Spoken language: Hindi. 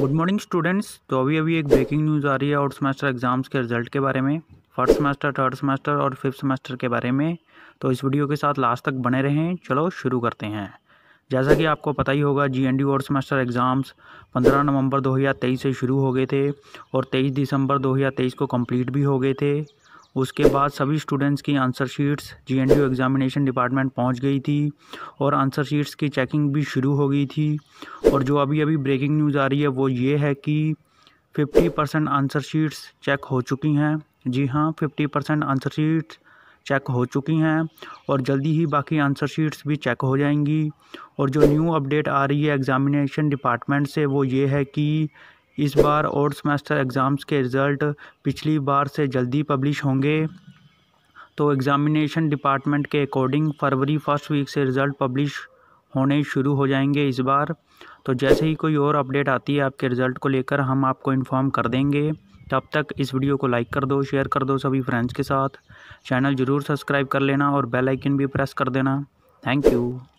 गुड मॉर्निंग स्टूडेंट्स तो अभी अभी एक ब्रेकिंग न्यूज़ आ रही है आउट सेमेस्टर एग्ज़ाम्स के रिजल्ट के बारे में फर्स्ट सेमेस्टर थर्ड सेमेस्टर और फिफ्थ सेमेस्टर के बारे में तो इस वीडियो के साथ लास्ट तक बने रहें चलो शुरू करते हैं जैसा कि आपको पता ही होगा G N D out semester exams पंद्रह नवंबर तेईस से शुरू हो गए थे और तेईस दिसंबर तेईस को कंप्लीट भी हो गए थे उसके बाद सभी स्टूडेंट्स की answer sheets G N U examination department पहुंच गई थी और आंसर शीट्स की चेकिंग भी शुरू हो गई थी और जो अभी अभी ब्रेकिंग न्यूज़ आ रही है वो ये है कि fifty percent answer sheets check हो चुकी हैं जी हाँ fifty percent answer sheets check हो चुकी हैं और जल्दी ही बाकी आंसर शीट्स भी चेक हो जाएंगी और जो न्यू अपडेट आ रही है एग्ज़ामिनेशन डिपार्टमेंट से वो ये है कि इस बार और सेमेस्टर एग्ज़ाम्स के रिज़ल्ट पिछली बार से जल्दी पब्लिश होंगे तो एग्ज़ामिनेशन डिपार्टमेंट के अकॉर्डिंग फरवरी फर्स्ट वीक से रिज़ल्ट पब्लिश होने शुरू हो जाएंगे इस बार तो जैसे ही कोई और अपडेट आती है आपके रिज़ल्ट को लेकर हम आपको इन्फॉर्म कर देंगे तब तक इस वीडियो को लाइक कर दो शेयर कर दो सभी फ्रेंड्स के साथ चैनल ज़रूर सब्सक्राइब कर लेना और बेल आइकन भी प्रेस कर देना थैंक यू